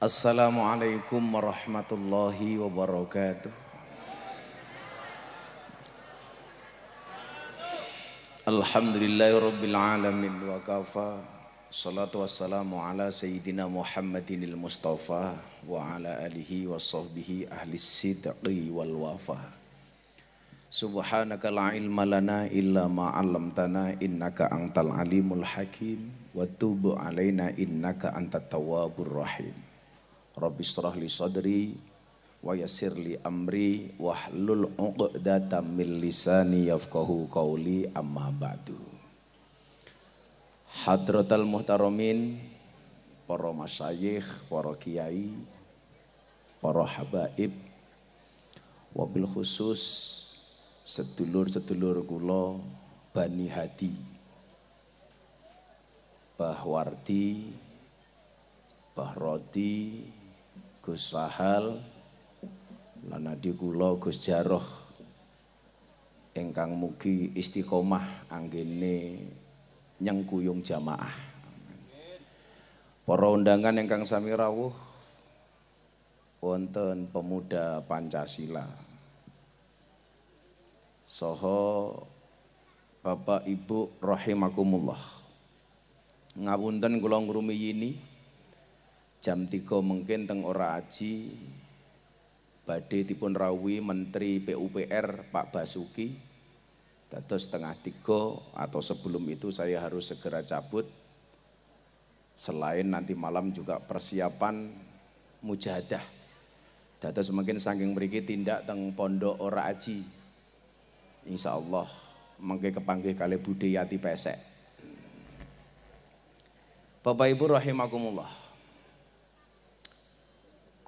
Assalamualaikum warahmatullahi wabarakatuh. Alhamdulillahirabbil wa kafa. Salatu wassalamu ala sayyidina Muhammadinil Mustafa wa ala alihi wa sahbihi ahli sidqi wal wafa. Subhanaka la ilma lana illa ma 'allamtana innaka antal alimul hakim wa tub alaina innaka antat tawwabur rahim. Rabbi surah li sadri wa yasir li amri wahlul uqdata min lisani yafkahu qawli amma ba'du. Hadratal muhtaramin para masyayikh, para kiai, para habaib wabil khusus sedulur-sedulur kula Bani Hadi Bahwardi Bahrodi Gus Sahal lan adi kula Gus Jaroh ingkang mugi istiqomah anggene nyengkuyung jamaah para undangan ingkang sami rawuh wonten pemuda Pancasila Soho Bapak Ibu rahimakumullah ngapunten kula ngrumiyini jam 3 mungkin teng ora aji badhe dipun rawi Menteri PUPR Pak Basuki atau setengah tiga atau sebelum itu saya harus segera cabut selain nanti malam juga persiapan mujahadah dados mungkin saking mriki tindak teng pondok ora aji Insya Allah mengke kepanggih kali yati pesek Bapak Ibu rahimakumullah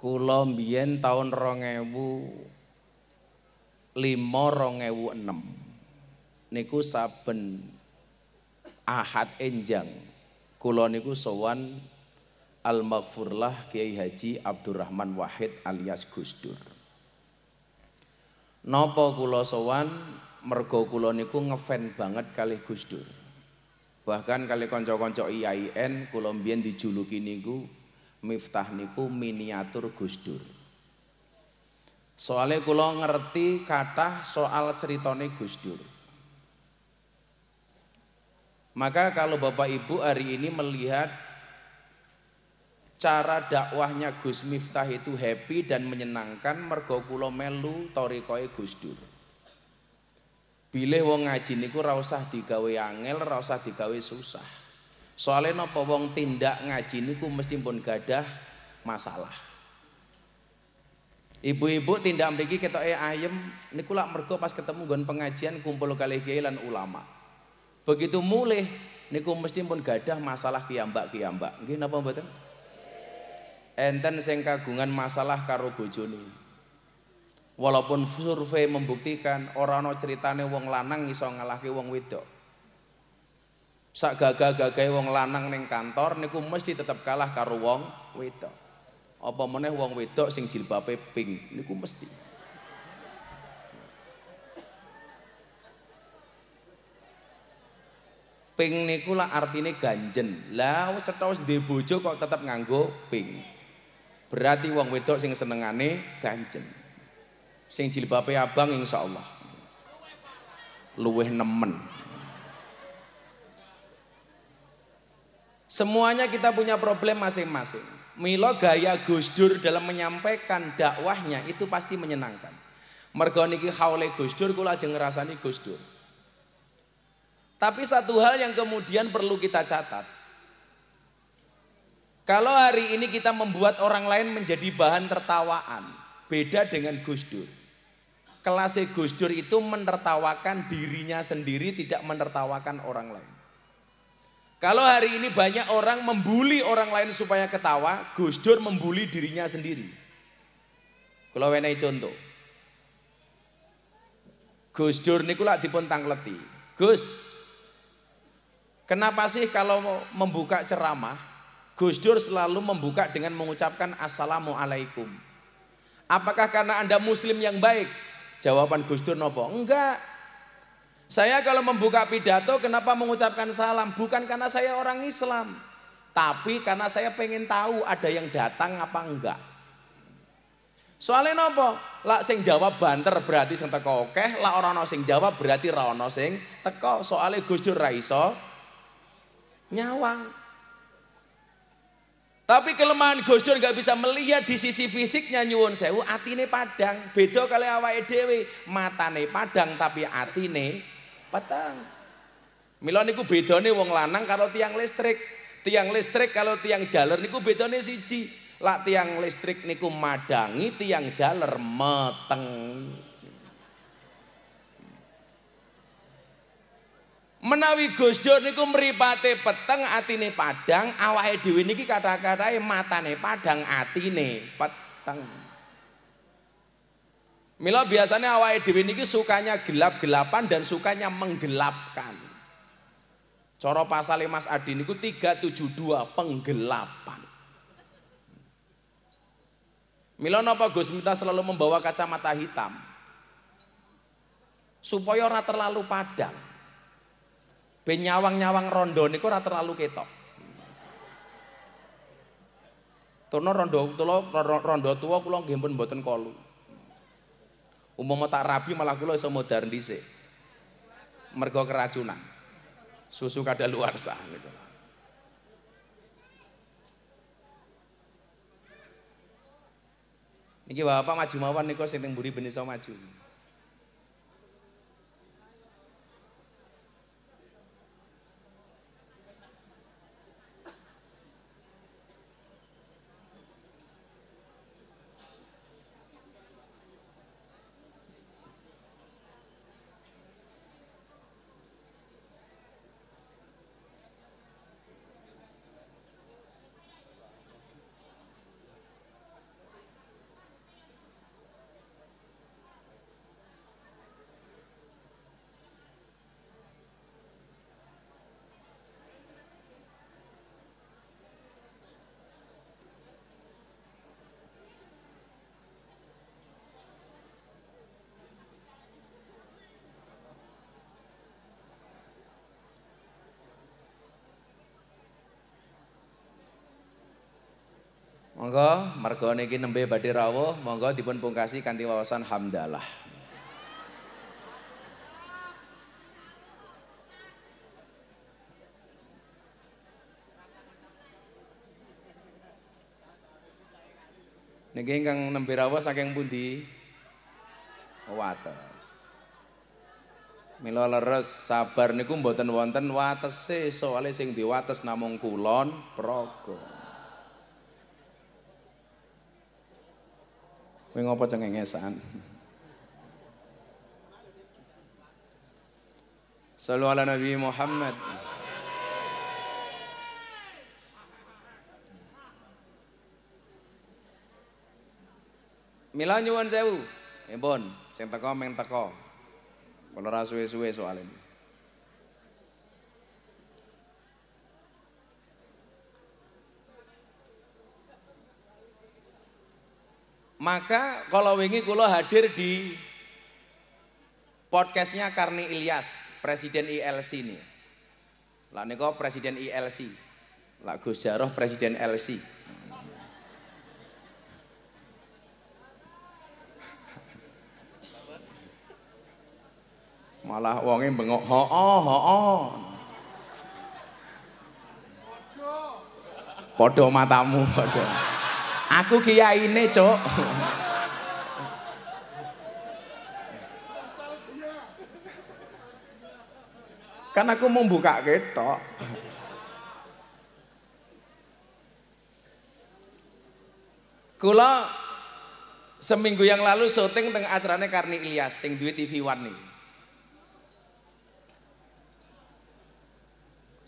tahun mbiyen lima rongewu enam. niku saben Ahad Enjang Kulo niku sowan Al-Maghfurlah Kiai Haji Abdurrahman Wahid alias Gusdur. Nopo kulo sowan mergo kulo niku ngefan banget kali Gusdur. Bahkan kali konco-konco IAIN kula mbiyen dijuluki niku Miftah niku miniatur Gusdur. Soalnya kula ngerti kata soal Gus Gusdur. Maka kalau Bapak Ibu hari ini melihat cara dakwahnya Gus Miftah itu happy dan menyenangkan mergo kula melu torikoe Dur. Bilih wong ngaji niku ra usah digawe angel, ra usah digawe susah. Soalnya nopo wong tindak ngaji niku mesti pun gadah masalah. Ibu-ibu tindak mriki ketoke ayem niku lak mergo pas ketemu nggon pengajian kumpul kali kiai lan ulama. Begitu mulih niku mesti pun gadah masalah kiambak-kiambak. Nggih napa mboten? Enten sing kagungan masalah karo bojone. Walaupun survei membuktikan orang no ceritane wong lanang iso ngalahke wong wedok. Sak gagah-gagahe wong lanang ning kantor niku mesti tetap kalah karo wong wedok. Apa meneh wong wedok sing jilbabe pink niku mesti. Pink niku lah artine ganjen. Lah wis cetha wis duwe bojo kok tetap nganggo pink. Berarti wong wedok sing senengane ganjen. Sing jilbabe abang insyaallah. Luweh nemen. Semuanya kita punya problem masing-masing. Milo gaya Gus Dur dalam menyampaikan dakwahnya itu pasti menyenangkan. Mergo ki haule Gus Dur kula aja ngerasani Gus Dur. Tapi satu hal yang kemudian perlu kita catat. Kalau hari ini kita membuat orang lain menjadi bahan tertawaan, beda dengan Gus Dur. Kelas Gus Dur itu menertawakan dirinya sendiri, tidak menertawakan orang lain. Kalau hari ini banyak orang membuli orang lain supaya ketawa, Gus Dur membuli dirinya sendiri. Kalau wenai contoh. Gus Dur niku lak dipun tangleti. Gus, kenapa sih kalau membuka ceramah, Gus Dur selalu membuka dengan mengucapkan Assalamualaikum. Apakah karena Anda muslim yang baik? Jawaban Gus Dur nopo? Enggak, saya kalau membuka pidato kenapa mengucapkan salam? Bukan karena saya orang Islam. Tapi karena saya pengen tahu ada yang datang apa enggak. Soalnya nopo? Lah sing jawab banter berarti sing teko akeh, lah orang no sing jawab berarti rawan ono sing teko. Soale Gus Dur raiso nyawang. Tapi kelemahan Gus Dur gak bisa melihat di sisi fisiknya nyuwun sewu atine padang, beda kali awa mata Matane padang tapi atine Patang. Mila niku bedane wong lanang karo tiang listrik. Tiang listrik kalau tiang jaler niku bedane siji. Lak tiang listrik niku madangi, tiang jaler meteng. Menawi Gusdur niku mripate peteng, atine padang, awake dhewe niki kata-katae matane padang, atine peteng. Kata Mila biasanya awal edw niki sukanya gelap-gelapan dan sukanya menggelapkan. Coro pasal Mas Adi niku 372 penggelapan. Mila napa Gus minta selalu membawa kacamata hitam? Supaya ora terlalu padang. Ben nyawang-nyawang rondo niku ora terlalu ketok. Turno rondo kula rondo, rondo tua kulo nggih buatan kolu umum tak rabi malah kula iso modern dhisik. Mergo keracunan. Susu sah gitu. Niki Bapak maju mawon niku sing teng mburi ben iso maju. Monggo mergo niki nembe badhe rawuh, monggo dipun pungkasi kanthi wawasan hamdalah. Niki ingkang nembe rawuh saking pundi? Wates. Mila leres sabar niku mboten wonten watese, soalnya sing diwates namung kulon praga. Kowe ngopo cengengesan? Sallu ala Nabi Muhammad. Mila nyuwun sewu. Impun, sing teko meng teko. Kula ra suwe-suwe soal ini. Maka kalau wingi kula hadir di podcastnya Karni Ilyas, Presiden ILC ini. Lah niko Presiden ILC. Lah Gus Jaroh Presiden LC. Malah wonge bengok ho oh ho oh. Podo matamu, podo. Aku kiai ini cok kan aku mau buka ketok. Kula seminggu yang lalu syuting teng asrane Karni Ilyas sing duit TV One nih.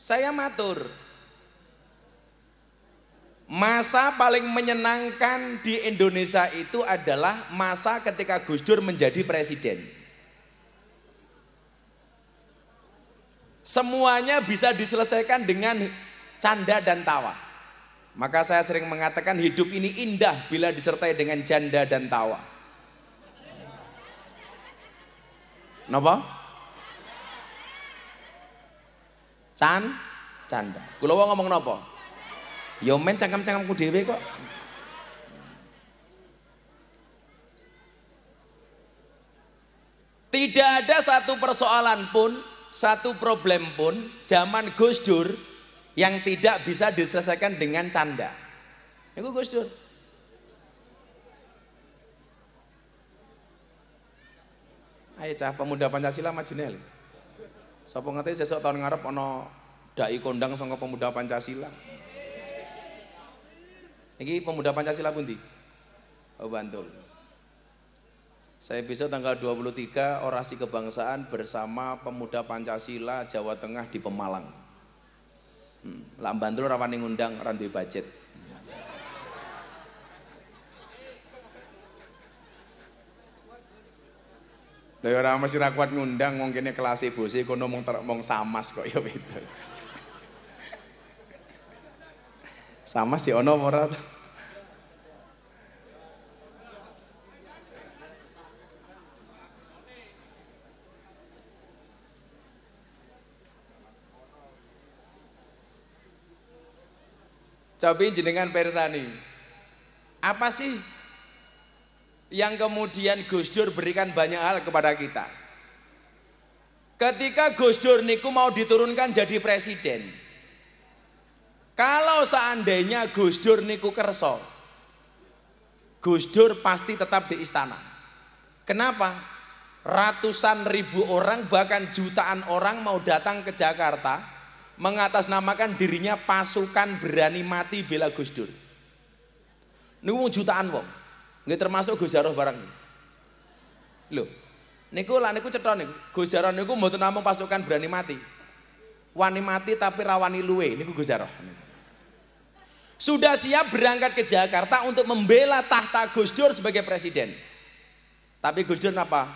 Saya matur, Masa paling menyenangkan di Indonesia itu adalah masa ketika Gus Dur menjadi presiden. Semuanya bisa diselesaikan dengan canda dan tawa. Maka saya sering mengatakan hidup ini indah bila disertai dengan canda dan tawa. Napa? Can, canda. Kulo ngomong napa? Ya men cangkem-cangkemku dhewe kok. Tidak ada satu persoalan pun, satu problem pun zaman Gus Dur yang tidak bisa diselesaikan dengan canda. Niku Gus Dur. Ayo cah pemuda Pancasila majinel. Sapa ngerti sesuk tahun ngarep ana dai kondang sangka pemuda Pancasila. Ini pemuda Pancasila Bunti. Oh, Bantul. Saya besok tanggal 23 orasi kebangsaan bersama pemuda Pancasila Jawa Tengah di Pemalang. Hmm, Lam Bantul rawani ngundang randui budget. Lha masih mesti ngundang wong kene kelas e sih, kono mong mong samas kok ya betul. Sama si Ono ora. Tapi jenengan persani. Apa sih yang kemudian Gus Dur berikan banyak hal kepada kita? Ketika Gus Dur niku mau diturunkan jadi presiden, kalau seandainya Gus Dur niku kerso, Gus Dur pasti tetap di istana. Kenapa? Ratusan ribu orang bahkan jutaan orang mau datang ke Jakarta mengatasnamakan dirinya pasukan berani mati bela Gus Dur. Niku jutaan wong. nggak termasuk Gus Jaroh barang. Loh, niku lah niku cerita nih, Gus Jaroh niku mau namung pasukan berani mati. Wani mati tapi rawani luwe niku Gus Niku. Sudah siap berangkat ke Jakarta untuk membela tahta Gus Dur sebagai presiden. Tapi Gus Dur apa?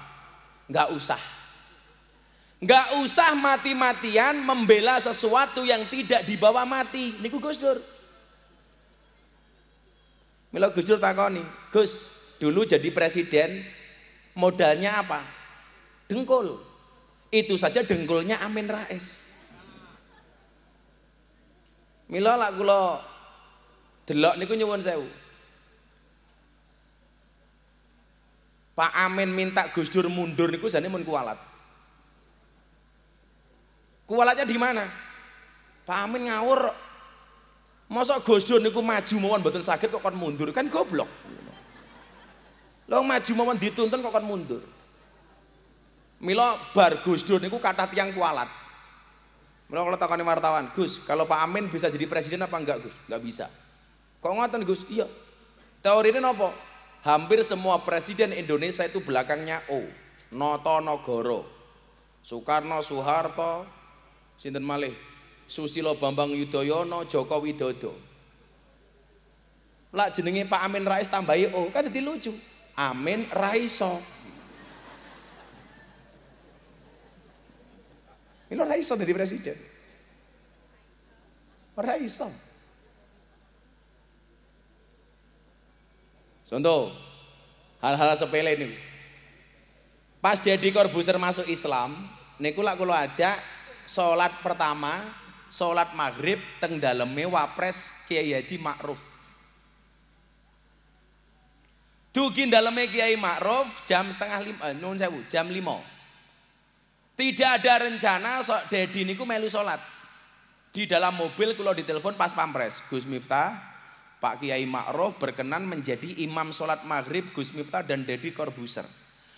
Nggak usah. Nggak usah mati-matian membela sesuatu yang tidak dibawa mati. Niku Gus Dur. Milo Gus Dur takoni, Gus, dulu jadi presiden modalnya apa? Dengkul. Itu saja dengkulnya Amin Rais. Milo lak kula Delok niku nyuwun sewu. Pak Amin minta Gus Dur mundur niku jane mun kualat. Kualatnya di mana? Pak Amin ngawur. Masa Gus Dur niku maju mawon mboten sakit kok kon mundur, kan goblok. Lo maju mawon dituntun kok kon mundur. Milo bar Gus Dur niku kata tiang kualat. Milo kalau takoni wartawan, Gus, kalau Pak Amin bisa jadi presiden apa enggak Gus? Enggak bisa. Kok ngoten Gus? Iya. Teori ini apa? Hampir semua presiden Indonesia itu belakangnya O. Noto Nogoro. Soekarno, Soeharto, Sinten Malih, Susilo Bambang Yudhoyono, Joko Widodo. Lah jenenge Pak Amin Rais tambahi O, kan jadi lucu. Amin Raiso. Ini Raiso jadi presiden. Raiso. Contoh, hal-hal sepele ini. Pas Deddy korbuser masuk Islam, niku lak kula aja sholat pertama, solat maghrib teng daleme Wapres Kiai Haji Ma'ruf. Dugin daleme Kiai Ma'ruf jam setengah lima, eh, nun sewu, jam lima. Tidak ada rencana so, Dedi niku melu sholat. Di dalam mobil kalau ditelepon pas pampres, Gus Miftah, Pak Kiai Ma'ruf berkenan menjadi imam sholat maghrib Gus Miftah dan Dedi Corbuzier.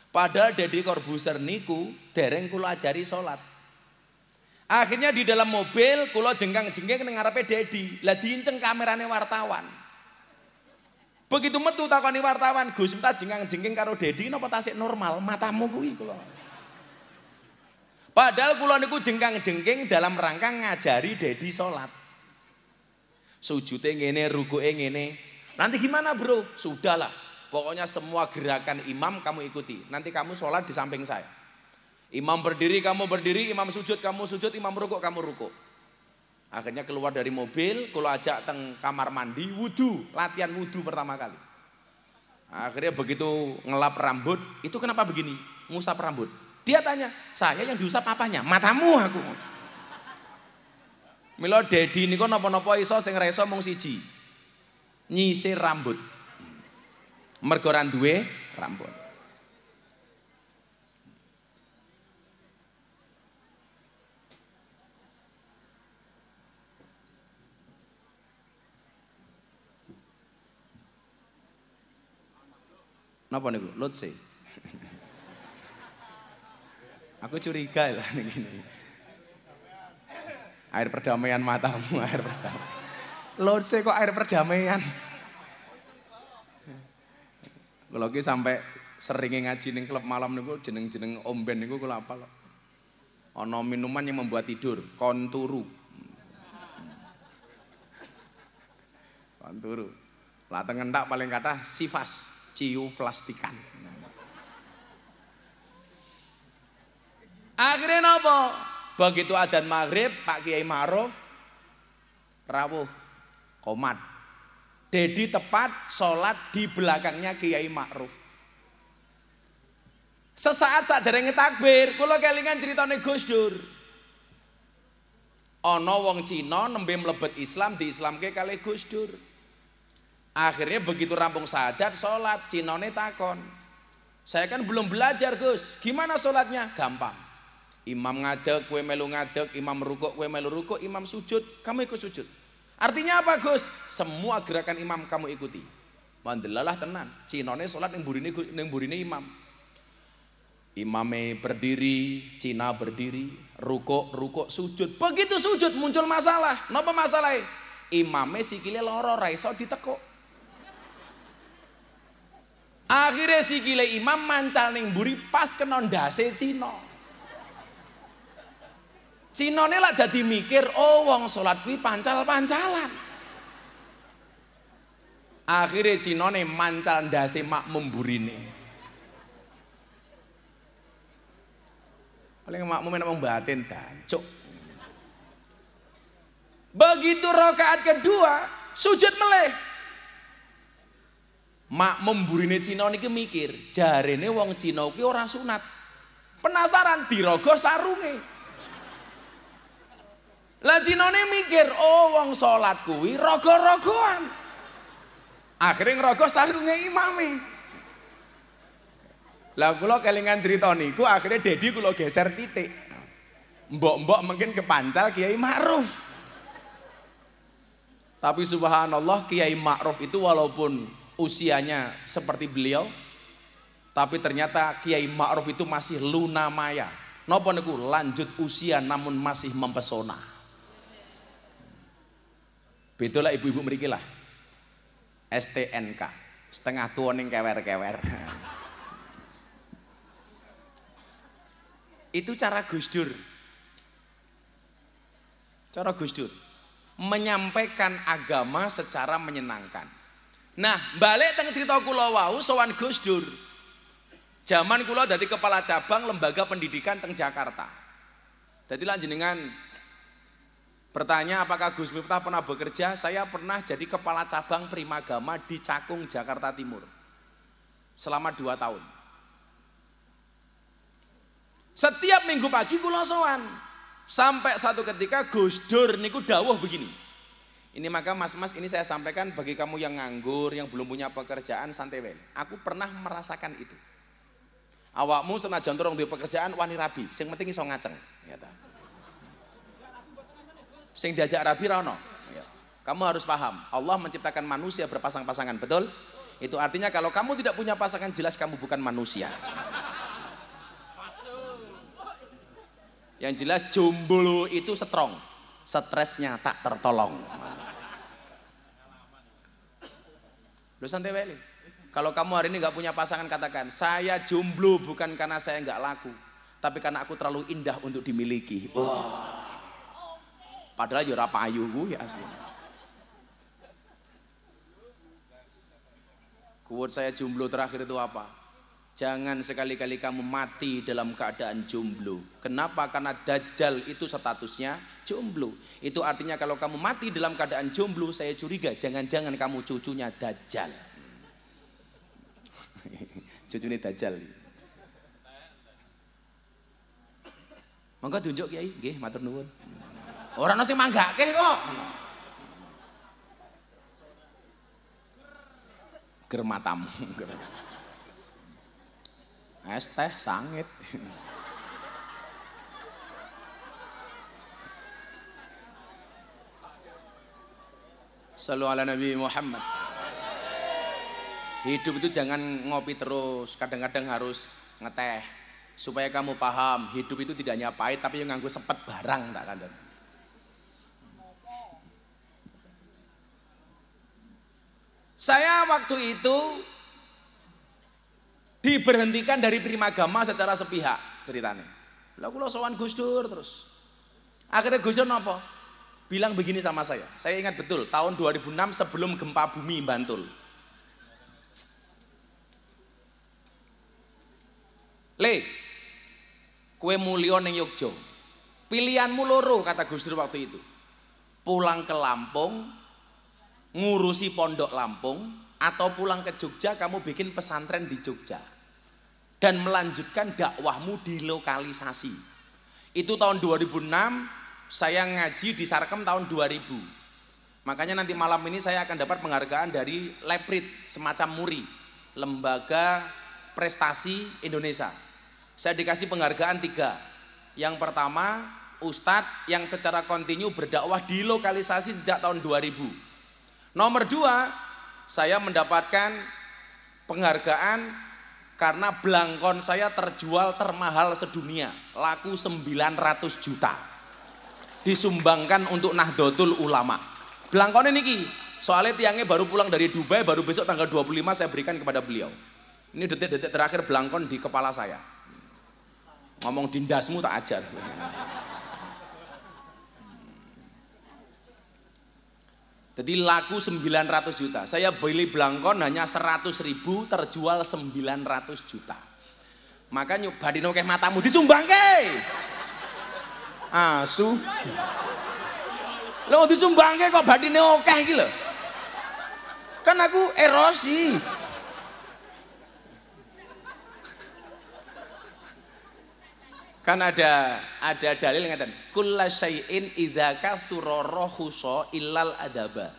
Padahal Dedi Corbuzier niku dereng kula ajari sholat. Akhirnya di dalam mobil kula jenggang jenggeng dengar apa Dedi. lah diinceng kamerane wartawan. Begitu metu takoni wartawan, Gus Miftah jenggang jenggeng karo Dedi, napa tasik normal matamu kuwi kula. Padahal kula niku jenggang jenggeng dalam rangka ngajari Dedi sholat. Sujudnya ngene, ruku ngene. Nanti gimana bro? Sudahlah. Pokoknya semua gerakan imam kamu ikuti. Nanti kamu sholat di samping saya. Imam berdiri, kamu berdiri. Imam sujud, kamu sujud. Imam rukuk, kamu rukuk. Akhirnya keluar dari mobil, kalau ajak teng kamar mandi, wudhu, latihan wudhu pertama kali. Akhirnya begitu ngelap rambut, itu kenapa begini? Musa rambut. Dia tanya, saya yang diusap apanya? Matamu aku. Mila dedi niku napa-napa iso sing ra iso mung siji. Nyisir rambut. Mergo ra duwe rambut. Napa niku? Lutsi. Aku curiga lah nih gini. Air perdamaian matamu, air perdamaian. sih kok air perdamaian. Kalau lagi sampai sering ngaji neng klub malam niku jeneng-jeneng omben gue apa lo ono minuman yang membuat tidur, konturu. Konturu. tengen tak paling kata sifas, ciu plastikan. Akhirnya nopo? Begitu adan maghrib, Pak Kiai Ma'ruf rawuh komat. Dedi tepat sholat di belakangnya Kiai Ma'ruf. Sesaat saat dereng takbir, kula kelingan ceritane Gus Dur. Ana wong Cina nembe mlebet Islam di Islam ke kali Gus Dur. Akhirnya begitu rampung sadar sholat, cino takon. Saya kan belum belajar Gus, gimana sholatnya? Gampang. Imam ngadeg, kue melu ngadeg, imam rukuk, kue melu rukuk, imam sujud, kamu ikut sujud. Artinya apa Gus? Semua gerakan imam kamu ikuti. Mandelalah tenan, cinone sholat yang burine, yang burine imam. Imame berdiri, Cina berdiri, rukuk, rukuk, sujud. Begitu sujud muncul masalah. Napa masalahnya? E? Imame sikile loro raiso ditekuk. Akhirnya sikile imam mancal ning buri pas kenon dase Cina. Cinone lah jadi mikir, oh wong sholat kuwi pancal-pancalan. Akhirnya Cinone mancal ndase makmum burine. Paling makmum enak batin dancuk. Begitu rokaat kedua, sujud meleh. memburi burine Cina ini mikir, jarene wong Cina ini orang sunat. Penasaran dirogoh sarunge. Lah jinone mikir, oh wong salat kuwi rogo-rogoan. Akhire ngrogo sarunge imame. Lah kula kelingan cerita niku akhirnya Dedi kula geser titik. Mbok-mbok mungkin kepancal Kiai Ma'ruf. Tapi subhanallah Kiai Ma'ruf itu walaupun usianya seperti beliau tapi ternyata Kiai Ma'ruf itu masih luna maya. Napa niku lanjut usia namun masih mempesona lah ibu-ibu mriki STNK, setengah tua ning kewer-kewer. Itu cara Gus Dur. Cara Gus Dur menyampaikan agama secara menyenangkan. Nah, balik teng cerita kula wau sowan Gus Dur. Zaman kula dari kepala cabang lembaga pendidikan teng Jakarta. Jadi lanjut dengan. Bertanya apakah Gus Miftah pernah bekerja? Saya pernah jadi kepala cabang Primagama di Cakung, Jakarta Timur. Selama dua tahun. Setiap minggu pagi kulosowan Sampai satu ketika Gus Dur niku dawuh begini. Ini maka mas-mas ini saya sampaikan bagi kamu yang nganggur, yang belum punya pekerjaan santai Aku pernah merasakan itu. Awakmu senajan turung di pekerjaan wani rabi, sing penting iso ngaceng, ya Sing diajak rabi rono. Iya. Kamu harus paham, Allah menciptakan manusia berpasang-pasangan, betul? Itu artinya kalau kamu tidak punya pasangan jelas kamu bukan manusia. Yang jelas jomblo itu strong, stresnya tak tertolong. Lu santai Kalau kamu hari ini nggak punya pasangan katakan, saya jomblo bukan karena saya nggak laku, tapi karena aku terlalu indah untuk dimiliki. Wow. Padahal yo ya ora payu gue asli. Kuwat saya jomblo terakhir itu apa? Jangan sekali-kali kamu mati dalam keadaan jomblo. Kenapa? Karena dajjal itu statusnya jomblo. Itu artinya kalau kamu mati dalam keadaan jomblo, saya curiga jangan-jangan kamu cucunya dajjal. Cucunya dajjal. Mangga tunjuk Kiai, nggih matur nuwun. Orang nasi mangga ke kok. Germatam. Es teh sangit. Selalu ala Nabi Muhammad. Hidup itu jangan ngopi terus, kadang-kadang harus ngeteh supaya kamu paham hidup itu tidak hanya pahit tapi yang nganggu sepet barang tak kandang. Saya waktu itu diberhentikan dari primagama secara sepihak ceritanya. Lalu kalau sowan Gus Dur terus. Akhirnya Gus Dur nopo? Bilang begini sama saya. Saya ingat betul tahun 2006 sebelum gempa bumi Bantul. Le, kue mulio neng Yogyo. Pilihanmu loro kata Gus Dur waktu itu. Pulang ke Lampung ngurusi pondok Lampung atau pulang ke Jogja kamu bikin pesantren di Jogja dan melanjutkan dakwahmu di lokalisasi itu tahun 2006 saya ngaji di Sarkem tahun 2000 makanya nanti malam ini saya akan dapat penghargaan dari Leprit semacam muri lembaga prestasi Indonesia saya dikasih penghargaan tiga yang pertama Ustadz yang secara kontinu berdakwah di lokalisasi sejak tahun 2000 Nomor dua, saya mendapatkan penghargaan karena belangkon saya terjual termahal sedunia, laku 900 juta. Disumbangkan untuk Nahdlatul Ulama. Belangkon ini ki, soalnya tiangnya baru pulang dari Dubai, baru besok tanggal 25 saya berikan kepada beliau. Ini detik-detik terakhir belangkon di kepala saya. Ngomong dindasmu tak ajar. Jadi laku 900 juta. Saya beli belangkon hanya 100 ribu terjual 900 juta. Maka nyuk badino ke matamu disumbang ke. Asu. Lo disumbang ke kok badino ke gila? Kan aku erosi. Kan ada ada dalil ngeten, kullasyai'in idza katsura rohuso illal adaba.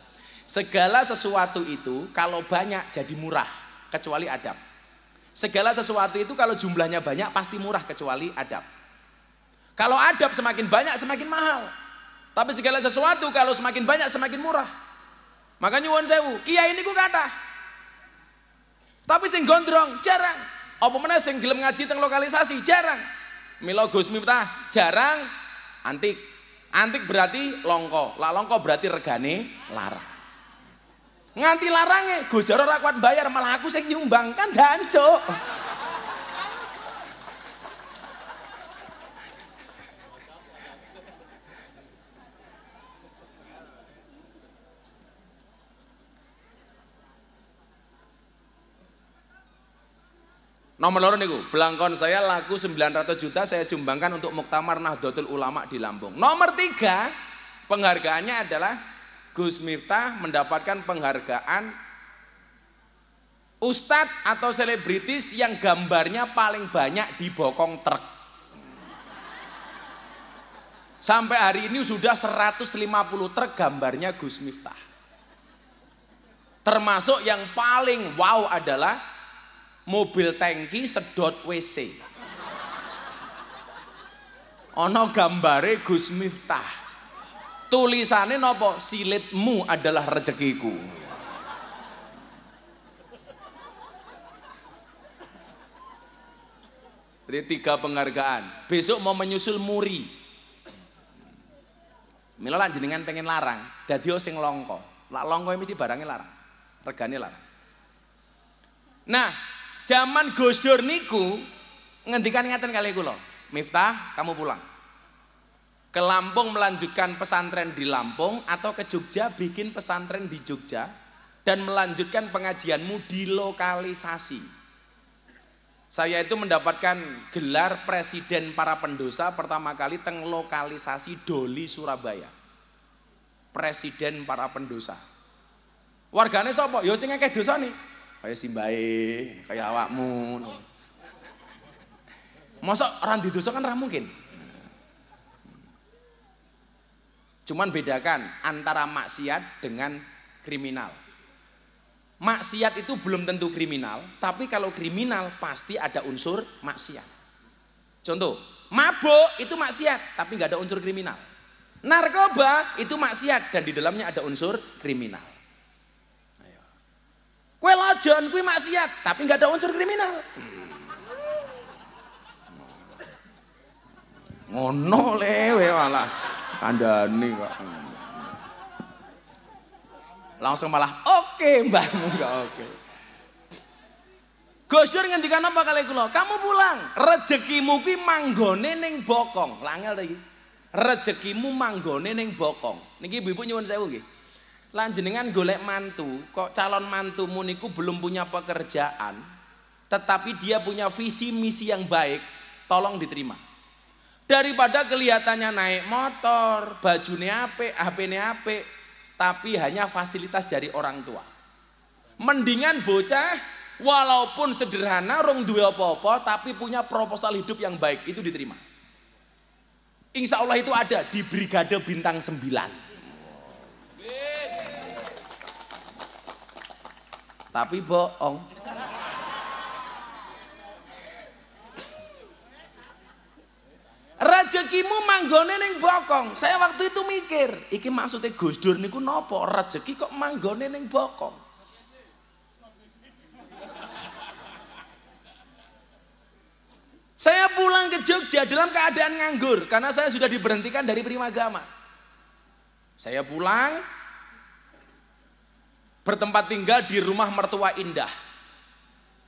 Segala sesuatu itu kalau banyak jadi murah kecuali adab. Segala sesuatu itu kalau jumlahnya banyak pasti murah kecuali adab. Kalau adab semakin banyak semakin mahal. Tapi segala sesuatu kalau semakin banyak semakin murah. makanya nyuwun sewu, ini ku kata Tapi sing gondrong jarang. Apa mana sing gelem ngaji teng lokalisasi jarang. Milo Gus Miftah jarang antik. Antik berarti longko, lah longko berarti regane larang. Nganti larange, Gus Jaro ora bayar, malah aku sing nyumbang kan dancuk. Nomor loro niku, belangkon saya laku 900 juta saya sumbangkan untuk Muktamar Nahdlatul Ulama di Lampung. Nomor tiga, penghargaannya adalah Gus Miftah mendapatkan penghargaan Ustadz atau selebritis yang gambarnya paling banyak di bokong truk. Sampai hari ini sudah 150 truk gambarnya Gus Miftah. Termasuk yang paling wow adalah mobil tangki sedot WC. Ono gambare Gus Miftah. Tulisannya nopo silitmu adalah rezekiku. Jadi tiga penghargaan. Besok mau menyusul muri. Mila lanjut pengen larang, dadi sing longko. Lak longko mesti barangnya larang, regane larang. Nah, Zaman Gus Dur niku ngendikan ngaten kali kula. Miftah, kamu pulang. Ke Lampung melanjutkan pesantren di Lampung atau ke Jogja bikin pesantren di Jogja dan melanjutkan pengajianmu di lokalisasi. Saya itu mendapatkan gelar presiden para pendosa pertama kali teng lokalisasi Doli Surabaya. Presiden para pendosa. Wargane sapa? Ya sing akeh nih? Kayak si baik, kayak awakmu. Masa orang di dosa kan mungkin. Cuman bedakan antara maksiat dengan kriminal. Maksiat itu belum tentu kriminal, tapi kalau kriminal pasti ada unsur maksiat. Contoh, mabuk itu maksiat, tapi nggak ada unsur kriminal. Narkoba itu maksiat dan di dalamnya ada unsur kriminal. Kue lajon, kue maksiat, tapi nggak ada unsur kriminal. Ngono lewe malah kandani kok. Langsung malah oke okay, mbahmu nggak oke. Okay. Gosur Dur ngendikan apa kali kulo? Kamu pulang, rezekimu kue manggone neng bokong. Langel lagi. Rezekimu manggone neng bokong. Niki ibu-ibu nyuwun saya ugi. Lanjut dengan golek mantu, kok calon mantumu niku belum punya pekerjaan, tetapi dia punya visi misi yang baik, tolong diterima. Daripada kelihatannya naik motor, bajunya ape HP-ne tapi hanya fasilitas dari orang tua. Mendingan bocah walaupun sederhana rong dua apa-apa tapi punya proposal hidup yang baik itu diterima. Insya Allah itu ada di Brigade Bintang 9. tapi bohong. Rezekimu manggone neng bokong. Saya waktu itu mikir, iki maksudnya Gus Dur niku nopo? Rezeki kok manggone neng bokong? Saya pulang ke Jogja dalam keadaan nganggur karena saya sudah diberhentikan dari Primagama. Saya pulang, bertempat tinggal di rumah mertua indah.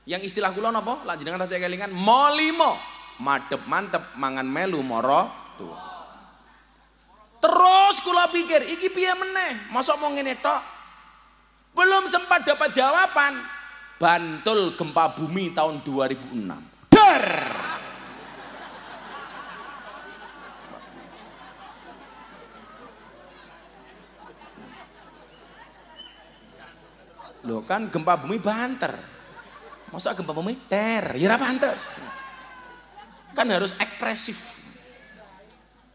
Yang istilah kula apa? Lak jenengan saya kelingan molimo. Madep mantep mangan melu moro tuh Terus kula pikir, iki piye meneh? masuk mau ngene tok? Belum sempat dapat jawaban. Bantul gempa bumi tahun 2006. der Loh kan gempa bumi banter. Masa gempa bumi ter, ya apa pantas. Kan harus ekspresif.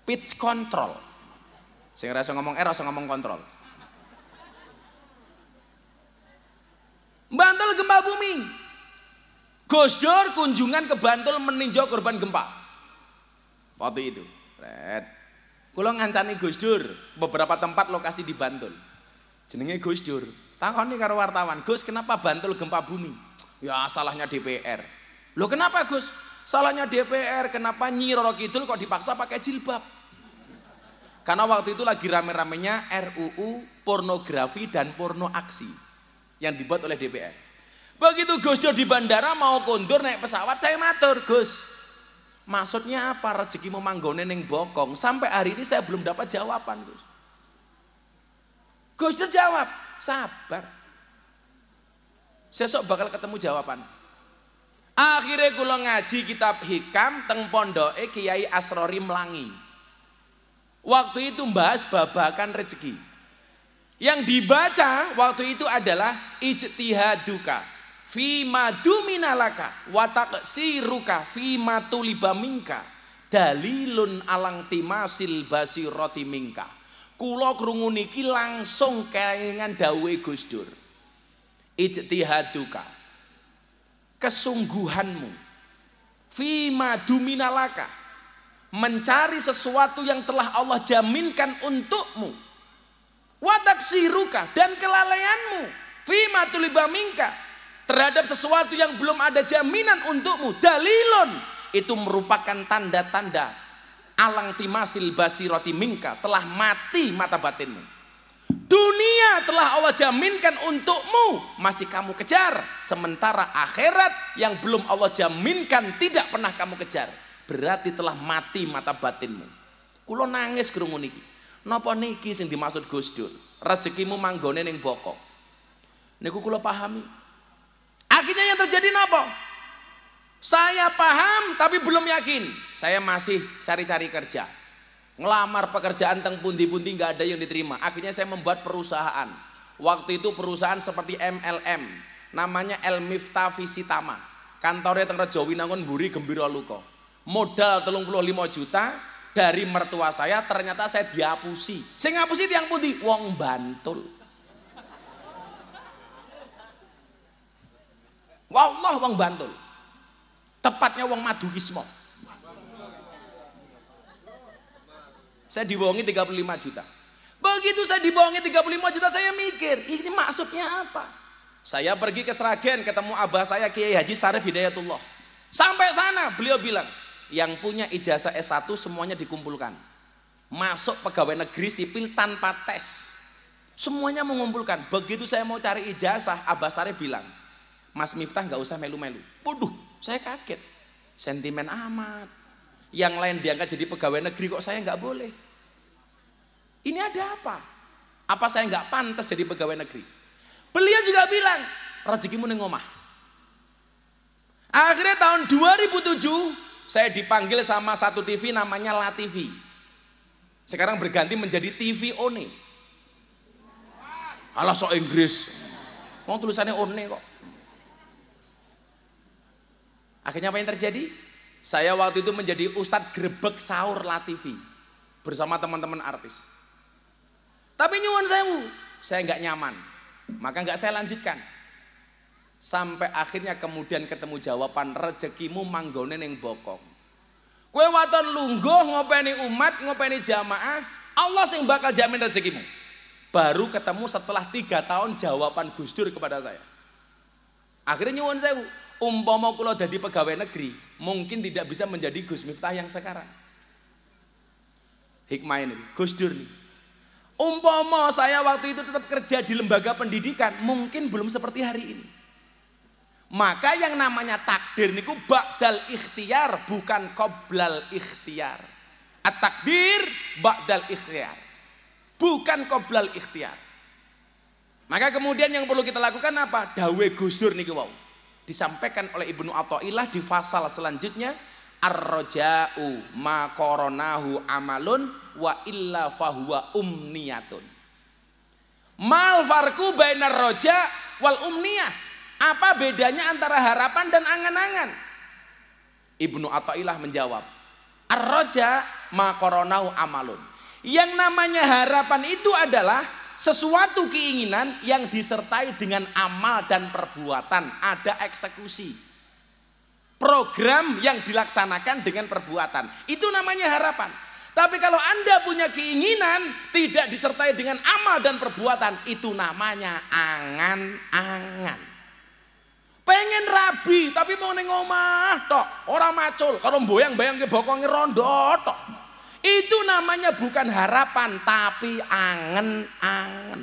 Pitch control. Sing rasa ngomong R, rasa ngomong kontrol. Bantul gempa bumi. Gus Dur kunjungan ke Bantul meninjau korban gempa. Waktu itu. Red. Kulo ngancani Gus Dur beberapa tempat lokasi di Bantul. Jenenge Gus Dur. Takoni karo wartawan, Gus kenapa Bantul gempa bumi? Ya salahnya DPR. Lo kenapa Gus? Salahnya DPR, kenapa Nyi Roro Kidul kok dipaksa pakai jilbab? Karena waktu itu lagi rame-ramenya RUU pornografi dan porno aksi yang dibuat oleh DPR. Begitu Gus di bandara mau kondur naik pesawat, saya matur Gus. Maksudnya apa rezeki memanggone neng bokong? Sampai hari ini saya belum dapat jawaban Gus. Gus jawab, Sabar. Sesok bakal ketemu jawaban. Akhirnya kula ngaji kitab hikam teng pondoke Kiai Asrori Melangi. Waktu itu membahas babakan rezeki. Yang dibaca waktu itu adalah ijtihaduka fi maduminalaka wataqsiruka fima fi matulibaminka dalilun alang timasil basirati minka kulo krungu niki langsung kelingan dawei Gus Dur. Ijtihaduka. Kesungguhanmu. Fima duminalaka. Mencari sesuatu yang telah Allah jaminkan untukmu. Wataksiruka dan kelalaianmu. Fima tulibaminka terhadap sesuatu yang belum ada jaminan untukmu dalilon itu merupakan tanda-tanda alang timasil basiroti mingka telah mati mata batinmu dunia telah Allah jaminkan untukmu masih kamu kejar sementara akhirat yang belum Allah jaminkan tidak pernah kamu kejar berarti telah mati mata batinmu kulo nangis gerungu niki nopo niki sing dimaksud Gus Dur rezekimu manggone ning bokok niku kulo pahami akhirnya yang terjadi nopo saya paham tapi belum yakin. Saya masih cari-cari kerja. Ngelamar pekerjaan teng pundi-pundi nggak ada yang diterima. Akhirnya saya membuat perusahaan. Waktu itu perusahaan seperti MLM, namanya El Miftah Visitama. Kantornya teng Winangun Buri Gembira Luko. Modal 35 juta dari mertua saya ternyata saya diapusi. Saya ngapusi tiang pundi wong Bantul. Wallah wong Bantul. Tepatnya wong madurismo. Saya dibohongi 35 juta. Begitu saya dibohongi 35 juta saya mikir, ini maksudnya apa? Saya pergi ke Sragen ketemu abah saya Kiai Haji Sarif Hidayatullah. Sampai sana beliau bilang, yang punya ijazah S1 semuanya dikumpulkan. Masuk pegawai negeri sipil tanpa tes. Semuanya mengumpulkan. Begitu saya mau cari ijazah, Abah Sarif bilang, Mas Miftah nggak usah melu-melu. Waduh, -melu. Saya kaget. Sentimen amat. Yang lain diangkat jadi pegawai negeri kok saya nggak boleh. Ini ada apa? Apa saya nggak pantas jadi pegawai negeri? Beliau juga bilang, rezekimu neng omah. Akhirnya tahun 2007 saya dipanggil sama satu TV namanya La TV. Sekarang berganti menjadi TV One. Alah so Inggris. Mau tulisannya One kok. Akhirnya apa yang terjadi? Saya waktu itu menjadi ustadz grebek sahur Latifi bersama teman-teman artis. Tapi nyuwun sewu, saya nggak nyaman. Maka nggak saya lanjutkan. Sampai akhirnya kemudian ketemu jawaban rezekimu manggone yang bokong. Kue waton lungguh ngopeni umat, ngopeni jamaah, Allah sing bakal jamin rezekimu. Baru ketemu setelah tiga tahun jawaban Gus Dur kepada saya. Akhirnya nyuwun sewu, umpama kula jadi pegawai negeri, mungkin tidak bisa menjadi Gus Miftah yang sekarang. Hikmah ini, Gus Dur nih. Umpama saya waktu itu tetap kerja di lembaga pendidikan, mungkin belum seperti hari ini. Maka yang namanya takdir niku bakdal ikhtiar bukan koblal ikhtiar. At-takdir bakdal ikhtiar. Bukan koblal ikhtiar. Maka kemudian yang perlu kita lakukan apa? Dawe gusur niku wau. Wow disampaikan oleh Ibnu Athaillah di pasal selanjutnya arrojau makoronahu ma koronahu amalun wa illa fahuwa umniyatun mal farku bainar roja wal umniyah apa bedanya antara harapan dan angan-angan Ibnu Athaillah menjawab arroja makoronahu ma koronahu amalun yang namanya harapan itu adalah sesuatu keinginan yang disertai dengan amal dan perbuatan, ada eksekusi. Program yang dilaksanakan dengan perbuatan. Itu namanya harapan. Tapi kalau Anda punya keinginan tidak disertai dengan amal dan perbuatan, itu namanya angan-angan. Pengen rabi tapi mau nengomah tok, orang macul. Kalau boyang bayang ke bokongnya rondo tok. Itu namanya bukan harapan tapi angen-angen.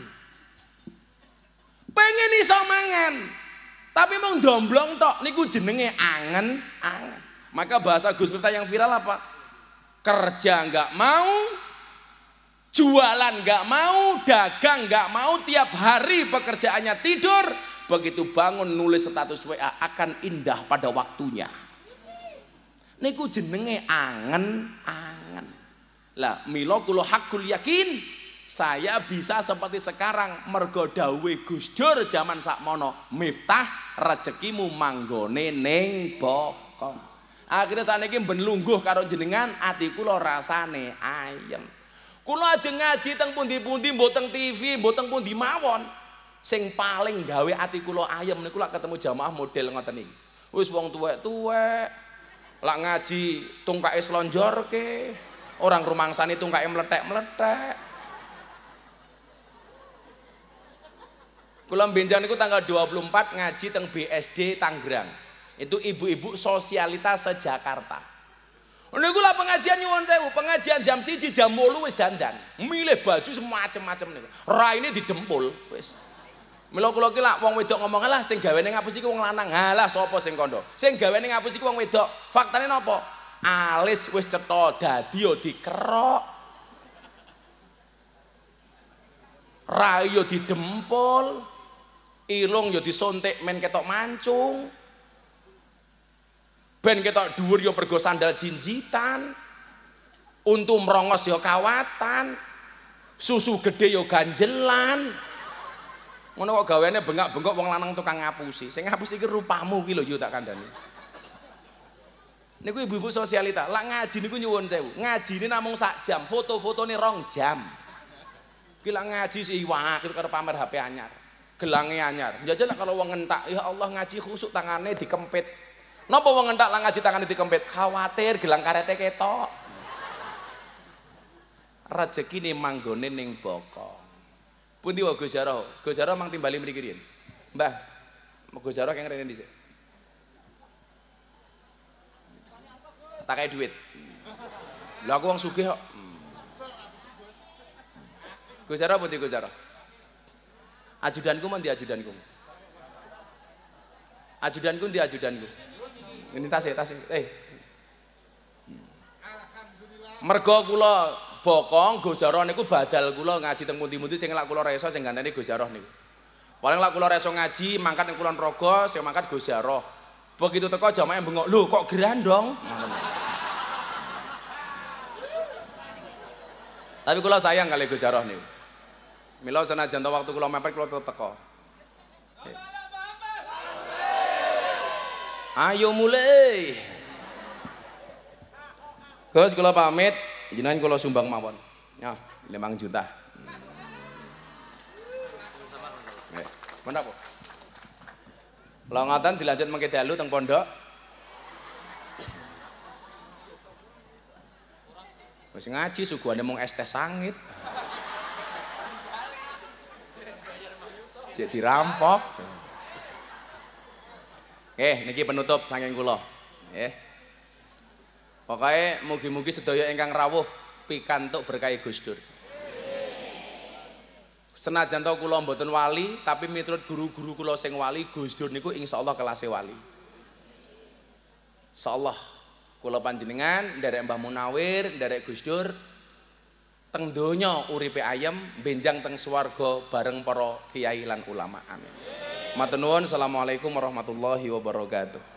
Pengen iso mangan, tapi mau domblong tok niku jenenge angen-angen. Maka bahasa Gus Miftah yang viral apa? Kerja nggak mau, jualan nggak mau, dagang nggak mau, tiap hari pekerjaannya tidur, begitu bangun nulis status WA akan indah pada waktunya. Niku jenenge angen-angen. Lah Milo, kulo hakul yakin saya bisa seperti sekarang mergo dawuhe Gusdur zaman sakmono miftah rezekimu manggone ning bokong. Akhirnya saniki ben lungguh karo jenengan ati rasa rasane ayem. kulo aja ngaji teng pundi-pundi boteng TV, boteng pundi mawon. Sing paling gawe ati kula ayem niku lak ketemu jamaah model ngoten iki. Wis wong tuwek-tuwek lak ngaji tungkae slonjorke. Orang itu nggak meletek-meletek. kulam benjan itu tanggal 24 ngaji teng BSD Tangerang. Itu ibu-ibu sosialita se-Jakarta. ini lah pengajian nyuwun sewu, pengajian jam siji jam 8 wis dandan. Milih baju semacam-macam nih. Ra ini didempul wis. Mila kula ki lak wong wedok ngomong lah sing neng apa sih wong lanang. Halah sapa sing kandha? Sing neng apa sih wong wedok. Faktane nopo, alis wis cetha dadi yo ya dikerok rai yo ya didempul ilung yo ya disuntik men ketok mancung ben ketok dhuwur yo pergo sandal jinjitan untu merongos yo kawatan susu gede yo ganjelan ngono kok gaweane bengak-bengok wong lanang tukang ngapusi sing ngapusi iki rupamu ki lho yo tak Niku ibu-ibu sosialita, lak ngaji niku nyuwun sewu. Ngaji ini namung sak jam, foto-foto ini rong jam. Kila ngaji si iwak, itu karo pamer HP anyar. Gelangnya anyar. Jajal ya kalau wong ngentak, ya Allah ngaji khusuk tangannya dikempit. Napa wong ngentak lah ngaji tangane dikempit? Khawatir gelang karete ketok. Rezeki ini manggone ning boko. Pundi wae Gus Jaro? Gus Jaro mang timbali mriki Mbah, Gus Jaro kang rene dhisik. tak kayak duit lah aku wong sugih kok hmm. Gus Zara putih Gus Zara ajudanku mandi ajudanku ajudanku di ajudanku ini tas ya tas eh mergo kula bokong gojaroh niku badal kula ngaji teng mundi pundi sing lak kula reso sing gantene gojaroh niku. Paling lak kula reso ngaji mangkat ning Kulon rogo. sing mangkat gojaroh. Begitu teko jamaah bengok, "Lho kok gerandong?" Tapi kula sayang kali Gus Jaroh niku. Mila senajan to waktu kula mepet kula teko. Ayo mulai. Gus kula pamit, jenengan kula sumbang mawon. Ya, 5 juta. Eh, Mana Menapa? Lah dilanjut mengkedalu dalu teng pondok. masih ngaji ada mau es teh sangit. jadi rampok eh niki penutup saking kula. Nggih. Pokoke mugi-mugi sedaya ingkang rawuh pikantuk berkah Gus Dur. Senajan to kula mboten wali, tapi miturut guru-guru kula sing wali, Gus Dur niku insyaallah kelas wali. Insyaallah Kula panjenengan dari Mbah Munawir, dari Gus Dur teng donya uripe ayam, benjang teng swarga bareng poro kiai lan ulama. Amin. Matur Assalamualaikum warahmatullahi wabarakatuh.